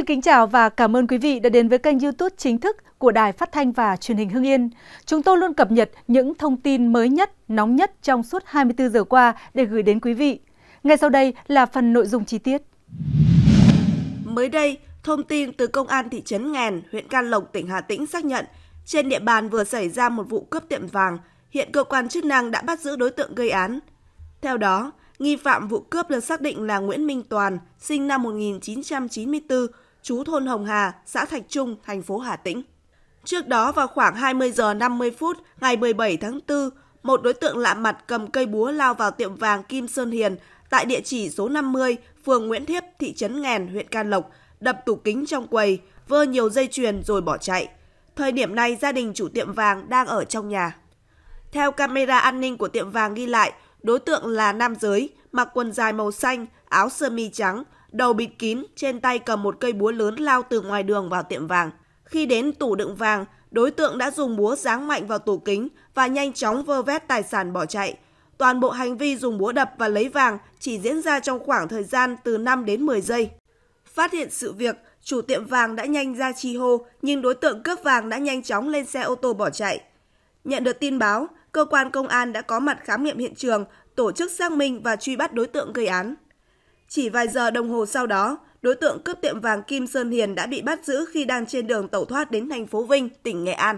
Xin kính chào và cảm ơn quý vị đã đến với kênh YouTube chính thức của Đài Phát thanh và Truyền hình Hưng Yên. Chúng tôi luôn cập nhật những thông tin mới nhất, nóng nhất trong suốt 24 giờ qua để gửi đến quý vị. Ngay sau đây là phần nội dung chi tiết. Mới đây, thông tin từ công an thị trấn Nghèn, huyện Can Lộc, tỉnh Hà Tĩnh xác nhận trên địa bàn vừa xảy ra một vụ cướp tiệm vàng, hiện cơ quan chức năng đã bắt giữ đối tượng gây án. Theo đó, nghi phạm vụ cướp được xác định là Nguyễn Minh Toàn, sinh năm 1994, chú thôn Hồng Hà, xã Thạch Trung, thành phố Hà Tĩnh. Trước đó vào khoảng 20 giờ 50 phút ngày 17 tháng 4, một đối tượng lạ mặt cầm cây búa lao vào tiệm vàng Kim Sơn Hiền tại địa chỉ số 50, phường Nguyễn Thiếp, thị trấn Nghèn, huyện Can Lộc, đập tủ kính trong quầy, vơ nhiều dây chuyền rồi bỏ chạy. Thời điểm này gia đình chủ tiệm vàng đang ở trong nhà. Theo camera an ninh của tiệm vàng ghi lại, đối tượng là nam giới, mặc quần dài màu xanh, áo sơ mi trắng, đầu bịt kín, trên tay cầm một cây búa lớn lao từ ngoài đường vào tiệm vàng. Khi đến tủ đựng vàng, đối tượng đã dùng búa giáng mạnh vào tủ kính và nhanh chóng vơ vét tài sản bỏ chạy. Toàn bộ hành vi dùng búa đập và lấy vàng chỉ diễn ra trong khoảng thời gian từ 5 đến 10 giây. Phát hiện sự việc, chủ tiệm vàng đã nhanh ra chi hô, nhưng đối tượng cướp vàng đã nhanh chóng lên xe ô tô bỏ chạy. Nhận được tin báo, cơ quan công an đã có mặt khám nghiệm hiện trường, tổ chức xác minh và truy bắt đối tượng gây án. Chỉ vài giờ đồng hồ sau đó, đối tượng cướp tiệm vàng Kim Sơn Hiền đã bị bắt giữ khi đang trên đường tẩu thoát đến thành phố Vinh, tỉnh Nghệ An.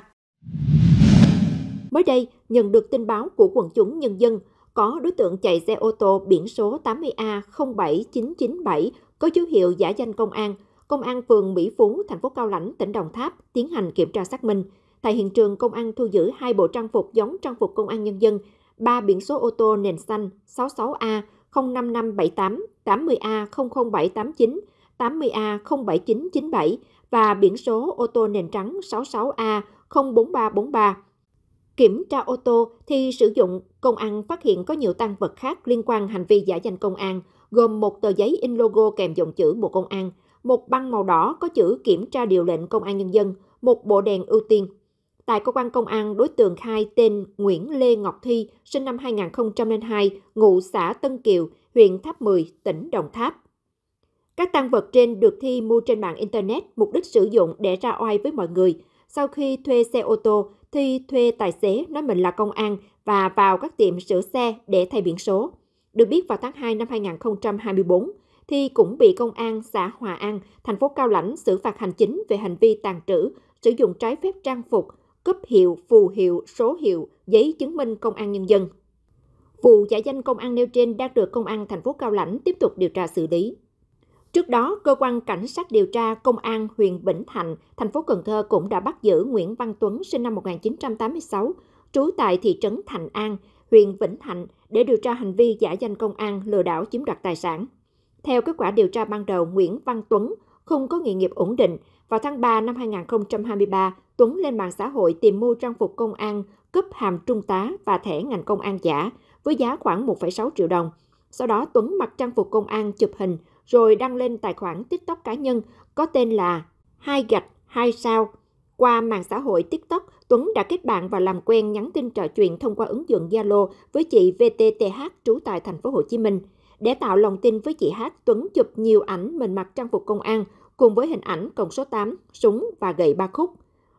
Mới đây, nhận được tin báo của quần chúng nhân dân, có đối tượng chạy xe ô tô biển số 80A07997 có dấu hiệu giả danh công an, công an phường Mỹ Phú, thành phố Cao Lãnh, tỉnh Đồng Tháp tiến hành kiểm tra xác minh. Tại hiện trường, công an thu giữ hai bộ trang phục giống trang phục công an nhân dân, ba biển số ô tô nền xanh 66A 05578 80A00789, 80A07997 và biển số ô tô nền trắng 66A04343. Kiểm tra ô tô thì sử dụng công an phát hiện có nhiều tăng vật khác liên quan hành vi giả danh công an, gồm một tờ giấy in logo kèm dòng chữ Bộ Công an, một băng màu đỏ có chữ kiểm tra điều lệnh Công an Nhân dân, một bộ đèn ưu tiên, Tại cơ quan công an, đối tượng khai tên Nguyễn Lê Ngọc Thi, sinh năm 2002, ngụ xã Tân Kiều, huyện Tháp 10, tỉnh Đồng Tháp. Các tăng vật trên được Thi mua trên mạng Internet, mục đích sử dụng để ra oai với mọi người. Sau khi thuê xe ô tô, Thi thuê tài xế nói mình là công an và vào các tiệm sửa xe để thay biển số. Được biết vào tháng 2 năm 2024, Thi cũng bị công an xã Hòa An, thành phố Cao Lãnh xử phạt hành chính về hành vi tàn trữ, sử dụng trái phép trang phục, cấp hiệu, phù hiệu, số hiệu, giấy chứng minh công an nhân dân. Vụ giả danh công an nêu trên đang được công an thành phố Cao Lãnh tiếp tục điều tra xử lý. Trước đó, cơ quan cảnh sát điều tra công an huyện Bình Thạnh, thành phố Cần Thơ cũng đã bắt giữ Nguyễn Văn Tuấn sinh năm 1986, trú tại thị trấn Thành An, huyện Vĩnh Thạnh để điều tra hành vi giả danh công an lừa đảo chiếm đoạt tài sản. Theo kết quả điều tra ban đầu, Nguyễn Văn Tuấn không có nghề nghiệp ổn định vào tháng 3 năm 2023, Tuấn lên mạng xã hội tìm mua trang phục công an, cấp hàm trung tá và thẻ ngành công an giả với giá khoảng 1,6 triệu đồng. Sau đó Tuấn mặc trang phục công an chụp hình rồi đăng lên tài khoản TikTok cá nhân có tên là Hai gạch hai sao. Qua mạng xã hội TikTok, Tuấn đã kết bạn và làm quen nhắn tin trò chuyện thông qua ứng dụng Zalo với chị VTTH trú tại thành phố Hồ Chí Minh. Để tạo lòng tin với chị Hát, Tuấn chụp nhiều ảnh mình mặc trang phục công an cùng với hình ảnh còng số 8, súng và gậy ba khúc.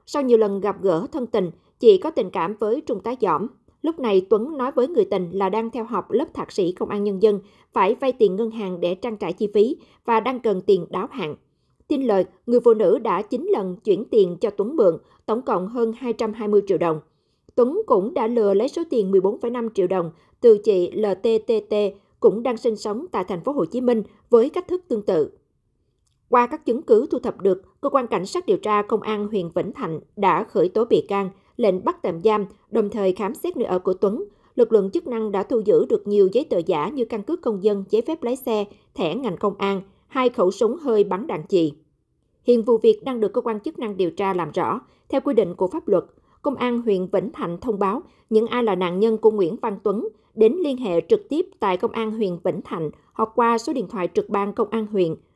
Sau nhiều lần gặp gỡ thân tình, chị có tình cảm với Trung tá Giỏm. Lúc này Tuấn nói với người tình là đang theo học lớp thạc sĩ công an nhân dân, phải vay tiền ngân hàng để trang trải chi phí và đang cần tiền đáo hạn. Tin lời, người phụ nữ đã 9 lần chuyển tiền cho Tuấn mượn, tổng cộng hơn 220 triệu đồng. Tuấn cũng đã lừa lấy số tiền 14,5 triệu đồng từ chị LTTT cũng đang sinh sống tại thành phố Hồ Chí Minh với cách thức tương tự. Qua các chứng cứ thu thập được, cơ quan cảnh sát điều tra công an huyện Vĩnh Thạnh đã khởi tố bị can, lệnh bắt tạm giam, đồng thời khám xét nơi ở của Tuấn. Lực lượng chức năng đã thu giữ được nhiều giấy tờ giả như căn cước công dân, giấy phép lái xe, thẻ ngành công an, hai khẩu súng hơi bắn đạn chì. Hiện vụ việc đang được cơ quan chức năng điều tra làm rõ. Theo quy định của pháp luật, Công an huyện Vĩnh Thạnh thông báo những ai là nạn nhân của Nguyễn Văn Tuấn đến liên hệ trực tiếp tại Công an huyện Vĩnh Thạnh hoặc qua số điện thoại trực ban Công an huyện 0975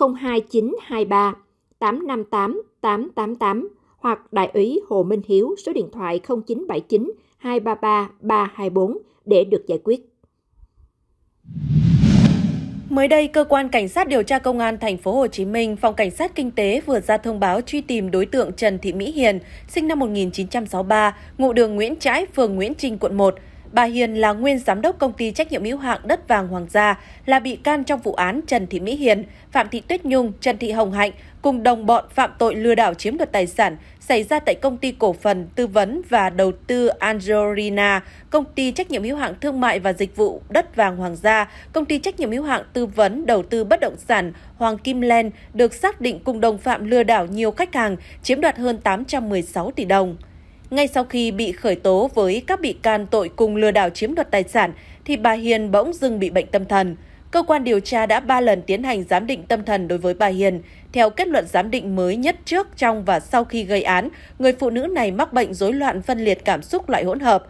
02923 858 888 hoặc Đại úy Hồ Minh Hiếu số điện thoại 0979 233 324 để được giải quyết. Mới đây, cơ quan cảnh sát điều tra công an thành phố Hồ Chí Minh, phòng cảnh sát kinh tế vừa ra thông báo truy tìm đối tượng Trần Thị Mỹ Hiền, sinh năm 1963, ngụ đường Nguyễn Trãi, phường Nguyễn Trinh, quận 1 Bà Hiền là nguyên giám đốc công ty trách nhiệm hữu hạn đất vàng Hoàng gia, là bị can trong vụ án Trần Thị Mỹ Hiền, Phạm Thị Tuyết Nhung, Trần Thị Hồng Hạnh cùng đồng bọn phạm tội lừa đảo chiếm đoạt tài sản xảy ra tại công ty cổ phần tư vấn và đầu tư Angelina, công ty trách nhiệm hữu hạn thương mại và dịch vụ đất vàng Hoàng gia, công ty trách nhiệm hữu hạn tư vấn đầu tư bất động sản Hoàng Kim Len được xác định cùng đồng phạm lừa đảo nhiều khách hàng chiếm đoạt hơn 816 tỷ đồng. Ngay sau khi bị khởi tố với các bị can tội cùng lừa đảo chiếm đoạt tài sản, thì bà Hiền bỗng dưng bị bệnh tâm thần. Cơ quan điều tra đã 3 lần tiến hành giám định tâm thần đối với bà Hiền. Theo kết luận giám định mới nhất trước, trong và sau khi gây án, người phụ nữ này mắc bệnh rối loạn phân liệt cảm xúc loại hỗn hợp.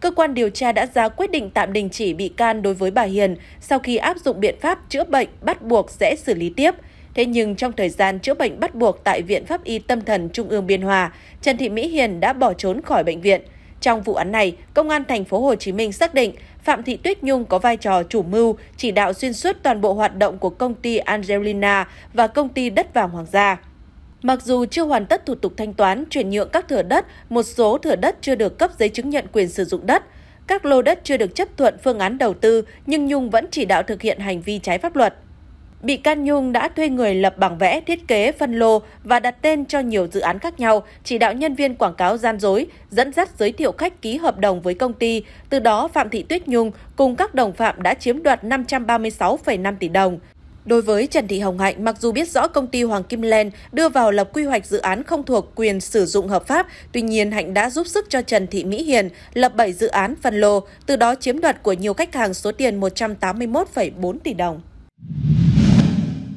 Cơ quan điều tra đã ra quyết định tạm đình chỉ bị can đối với bà Hiền sau khi áp dụng biện pháp chữa bệnh bắt buộc sẽ xử lý tiếp. Thế nhưng trong thời gian chữa bệnh bắt buộc tại Viện Pháp y Tâm thần Trung ương Biên Hòa, Trần Thị Mỹ Hiền đã bỏ trốn khỏi bệnh viện. Trong vụ án này, Công an thành phố Hồ Chí Minh xác định Phạm Thị Tuyết Nhung có vai trò chủ mưu, chỉ đạo xuyên suốt toàn bộ hoạt động của công ty Angelina và công ty Đất vàng Hoàng gia. Mặc dù chưa hoàn tất thủ tục thanh toán chuyển nhượng các thửa đất, một số thửa đất chưa được cấp giấy chứng nhận quyền sử dụng đất, các lô đất chưa được chấp thuận phương án đầu tư, nhưng Nhung vẫn chỉ đạo thực hiện hành vi trái pháp luật. Bị can Nhung đã thuê người lập bảng vẽ, thiết kế, phân lô và đặt tên cho nhiều dự án khác nhau, chỉ đạo nhân viên quảng cáo gian dối, dẫn dắt giới thiệu khách ký hợp đồng với công ty. Từ đó, Phạm Thị Tuyết Nhung cùng các đồng phạm đã chiếm đoạt 536,5 tỷ đồng. Đối với Trần Thị Hồng Hạnh, mặc dù biết rõ công ty Hoàng Kim Len đưa vào lập quy hoạch dự án không thuộc quyền sử dụng hợp pháp, tuy nhiên Hạnh đã giúp sức cho Trần Thị Mỹ Hiền lập 7 dự án phân lô, từ đó chiếm đoạt của nhiều khách hàng số tiền 181,4 tỷ đồng.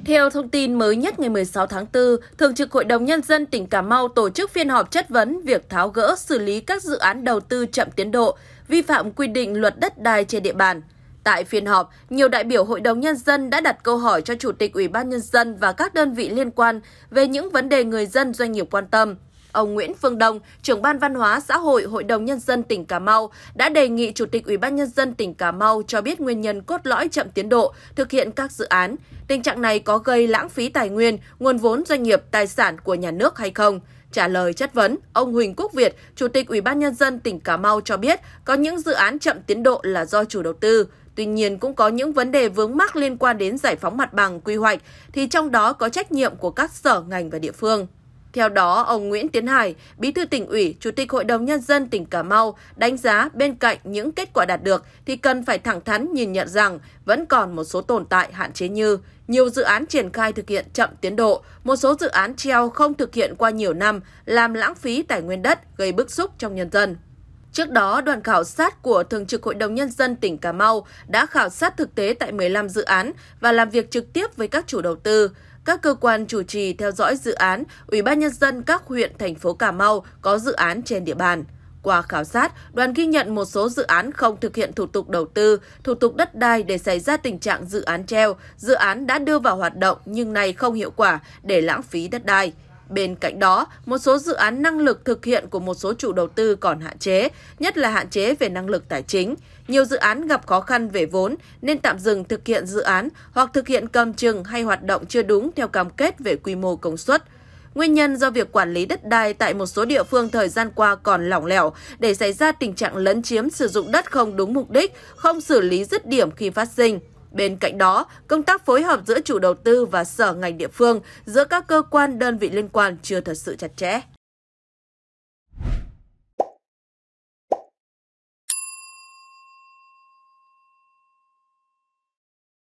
Theo thông tin mới nhất ngày 16 tháng 4, Thường trực Hội đồng Nhân dân tỉnh Cà Mau tổ chức phiên họp chất vấn việc tháo gỡ xử lý các dự án đầu tư chậm tiến độ, vi phạm quy định luật đất đai trên địa bàn. Tại phiên họp, nhiều đại biểu Hội đồng Nhân dân đã đặt câu hỏi cho Chủ tịch Ủy ban Nhân dân và các đơn vị liên quan về những vấn đề người dân doanh nghiệp quan tâm. Ông Nguyễn Phương Đông, trưởng ban văn hóa xã hội Hội đồng Nhân dân tỉnh Cà Mau, đã đề nghị Chủ tịch Ủy ban Nhân dân tỉnh Cà Mau cho biết nguyên nhân cốt lõi chậm tiến độ thực hiện các dự án. Tình trạng này có gây lãng phí tài nguyên, nguồn vốn doanh nghiệp, tài sản của nhà nước hay không? Trả lời chất vấn, ông Huỳnh Quốc Việt, Chủ tịch Ủy ban Nhân dân tỉnh Cà Mau cho biết có những dự án chậm tiến độ là do chủ đầu tư. Tuy nhiên cũng có những vấn đề vướng mắc liên quan đến giải phóng mặt bằng quy hoạch, thì trong đó có trách nhiệm của các sở ngành và địa phương. Theo đó, ông Nguyễn Tiến Hải, Bí thư tỉnh ủy, Chủ tịch Hội đồng Nhân dân tỉnh Cà Mau đánh giá bên cạnh những kết quả đạt được thì cần phải thẳng thắn nhìn nhận rằng vẫn còn một số tồn tại hạn chế như nhiều dự án triển khai thực hiện chậm tiến độ, một số dự án treo không thực hiện qua nhiều năm, làm lãng phí tài nguyên đất, gây bức xúc trong nhân dân. Trước đó, đoàn khảo sát của Thường trực Hội đồng Nhân dân tỉnh Cà Mau đã khảo sát thực tế tại 15 dự án và làm việc trực tiếp với các chủ đầu tư các cơ quan chủ trì theo dõi dự án, Ủy ban Nhân dân các huyện, thành phố Cà Mau có dự án trên địa bàn. Qua khảo sát, đoàn ghi nhận một số dự án không thực hiện thủ tục đầu tư, thủ tục đất đai để xảy ra tình trạng dự án treo, dự án đã đưa vào hoạt động nhưng nay không hiệu quả để lãng phí đất đai. Bên cạnh đó, một số dự án năng lực thực hiện của một số chủ đầu tư còn hạn chế, nhất là hạn chế về năng lực tài chính. Nhiều dự án gặp khó khăn về vốn nên tạm dừng thực hiện dự án hoặc thực hiện cầm chừng hay hoạt động chưa đúng theo cam kết về quy mô công suất. Nguyên nhân do việc quản lý đất đai tại một số địa phương thời gian qua còn lỏng lẻo để xảy ra tình trạng lấn chiếm sử dụng đất không đúng mục đích, không xử lý dứt điểm khi phát sinh. Bên cạnh đó, công tác phối hợp giữa chủ đầu tư và sở ngành địa phương, giữa các cơ quan đơn vị liên quan chưa thật sự chặt chẽ.